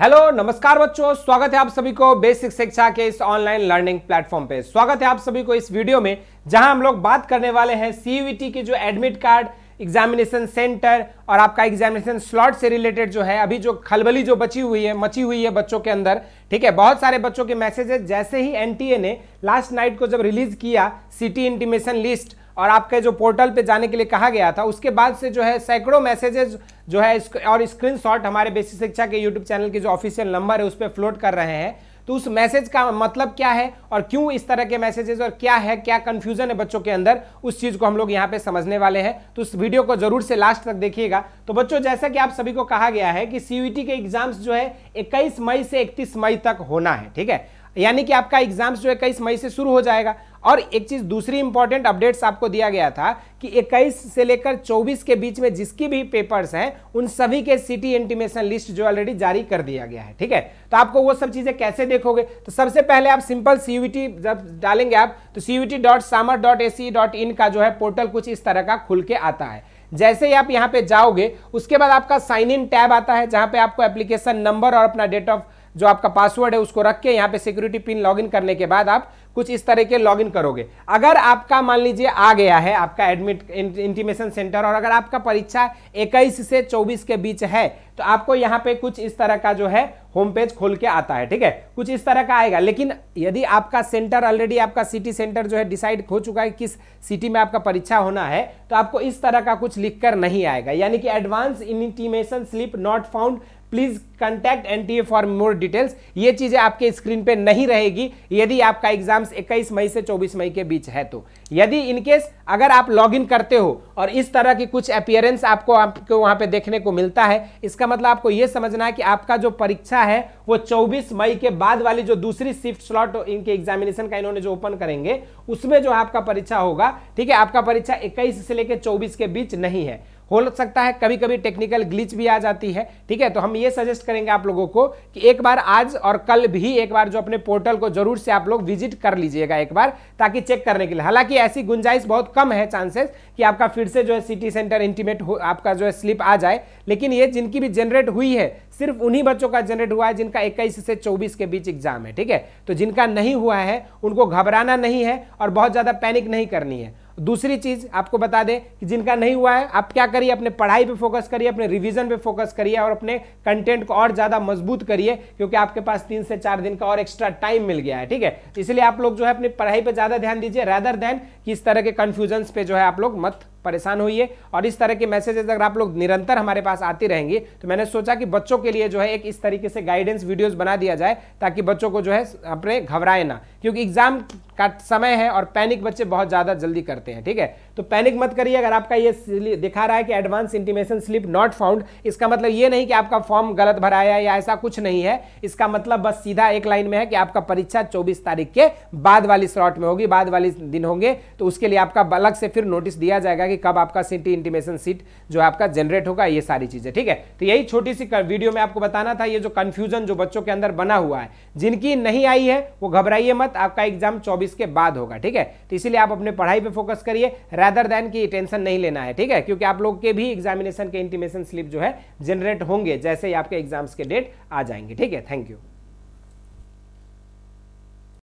hello नमस्कार बच्चों स्वागत है आप सभी को बेसिक शिक्षा के इस ऑनलाइन लर्निंग प्लेटफॉर्म पे स्वागत है आप सभी को इस वीडियो में जहां हम लोग बात करने वाले हैं सीयूईटी e के जो एडमिट कार्ड एग्जामिनेशन सेंटर और आपका एग्जामिनेशन स्लॉट से रिलेटेड जो है अभी जो खलबली जो बची हुई है मची हुई है बच्चों के अंदर ठीक है बहुत सारे बच्चों के मैसेजेस जैसे ही एनटीए ने लास्ट नाइट को जब रिलीज किया सिटी इंटीमेशन लिस्ट और आपके जो पोर्टल पे जाने के लिए कहा गया था उसके बाद से जो है सैकड़ों मैसेजेस जो है और शॉट हमारे बेसिक शिक्षा के यूट्यूब चैनल के जो ऑफिशियल नंबर है उस पर फ्लोट कर रहे हैं तो उस मैसेज का मतलब क्या है और क्यों इस तरह के मैसेजेस और क्या है क्या कंफ्यूजन है बच्चों के अंदर उस चीज़ को हम लोग यहाँ पे समझने वाले हैं तो उस वीडियो को जरूर से लास्ट तक देखिएगा तो बच्चों जैसा कि आप सभी को कहा गया है कि सीयूटी e के एग्जाम्स जो है इक्कीस मई से इकतीस मई तक होना है ठीक है यानी कि आपका एग्जाम्स जो है इक्कीस मई से शुरू हो जाएगा और एक चीज दूसरी इंपॉर्टेंट अपडेट्स आपको दिया गया था कि 21 से लेकर 24 के बीच में जिसकी भी पेपर्स हैं उन सभी के सिटी इंटीमेशन लिस्ट जो ऑलरेडी जारी कर दिया गया है ठीक है तो आपको वो सब चीजें कैसे देखोगे तो सबसे पहले आप सिंपल सीयूटी जब डालेंगे आप तो CUT dot Samarth dot A C dot in का जो है पोर्टल कुछ इस तरह का खुल के आता है जैसे ही आप यहाँ पे जाओगे उसके बाद आपका साइन इन टैब आता है जहां पे आपको एप्लीकेशन नंबर और अपना डेट ऑफ जो आपका पासवर्ड है उसको रख के यहाँ पे सिक्योरिटी पिन लॉगिन करने के बाद आप कुछ इस तरह के लॉगिन करोगे अगर आपका मान लीजिए आ गया है आपका एडमिट इंटीमेशन सेंटर और अगर आपका परीक्षा 21 से 24 के बीच है तो आपको यहाँ पे कुछ इस तरह का जो है होम पेज खोल के आता है ठीक है कुछ इस तरह का आएगा लेकिन यदि आपका सेंटर ऑलरेडी आपका सिटी सेंटर जो है डिसाइड हो चुका है किस सिटी में आपका परीक्षा होना है तो आपको इस तरह का कुछ लिखकर नहीं आएगा यानी कि advance intimation slip not found please contact A for more details ये चीज़ें आपके स्क्रीन पे नहीं रहेगी यदि आपका एग्जाम्स 21 मई से 24 मई के बीच है तो यदि इनकेस अगर आप इन करते हो और इस तरह की कुछ अपियरेंस आपको आपको वहां पे देखने को मिलता है इसका मतलब आपको ये समझना है कि आपका जो परीक्षा है वो चौबीस मई के बाद वाली जो दूसरी शिफ्ट स्लॉट इनके एग्जामिनेशन का इन्होंने जो ओपन करेंगे उसमें जो आपका परीक्षा होगा ठीक है आपका परीक्षा इक्कीस से लेकर चौबीस के बीच नहीं है हो सकता है कभी कभी टेक्निकल ग्लिच भी आ जाती है ठीक है तो हम ये सजेस्ट करेंगे आप लोगों को कि एक बार आज और कल भी एक बार जो अपने पोर्टल को जरूर से आप लोग विजिट कर लीजिएगा एक बार ताकि चेक करने के लिए हालांकि ऐसी गुंजाइश बहुत कम है चांसेस कि आपका फिर से जो है सिटी सेंटर इंटीमेट हो आपका जो है स्लिप आ जाए लेकिन ये जिनकी भी जनरेट हुई है सिर्फ उन्हीं बच्चों का जनरेट हुआ है जिनका 21 से 24 के बीच एग्जाम है ठीक है तो जिनका नहीं हुआ है उनको घबराना नहीं है और बहुत ज़्यादा पैनिक नहीं करनी है दूसरी चीज़ आपको बता दें कि जिनका नहीं हुआ है आप क्या करिए अपने पढ़ाई पे फोकस करिए अपने रिवीजन पे फोकस करिए और अपने कंटेंट को और ज़्यादा मजबूत करिए क्योंकि आपके पास तीन से चार दिन का और एक्स्ट्रा टाइम मिल गया है ठीक है इसलिए आप लोग जो है अपनी पढ़ाई पर ज़्यादा ध्यान दीजिए रैदर देन कि इस तरह के कन्फ्यूजन्स पे जो है आप लोग मत परेशान होइए और इस तरह के मैसेजेस अगर आप लोग निरंतर हमारे पास आते रहेंगे तो मैंने सोचा कि बच्चों के लिए जो है एक इस तरीके से गाइडेंस वीडियोस बना दिया जाए ताकि बच्चों को जो है अपने घबराए ना क्योंकि एग्जाम का समय है और पैनिक बच्चे बहुत ज़्यादा जल्दी करते हैं ठीक है तो पैनिक मत करिए अगर आपका ये दिखा रहा है कि advance intimation slip not found इसका मतलब ये नहीं कि आपका फॉर्म गलत भराया है या ऐसा कुछ नहीं है इसका मतलब बस सीधा एक लाइन में है कि आपका परीक्षा चौबीस तारीख के बाद वाली स्लॉट में होगी बाद वाली दिन होंगे तो उसके लिए आपका अलग से फिर नोटिस दिया जाएगा कि कब आपका सिटी इंटीमेशन सीट जो आपका जनरेट होगा ये सारी चीज़ें ठीक है तो यही छोटी सी वीडियो में आपको बताना था ये जो कन्फ्यूजन जो बच्चों के अंदर बना हुआ है जिनकी नहीं आई है वो घबराइए मत आपका एग्जाम चौबीस के बाद होगा ठीक है तो इसीलिए आप अपने पढ़ाई पर फोकस करिए रैदर देन की टेंशन नहीं लेना है ठीक है क्योंकि आप लोग के भी एग्जामिनेशन के इंटीमेशन स्लिप जो है जनरेट होंगे जैसे ही आपके एग्जाम्स के डेट आ जाएंगे ठीक है थैंक यू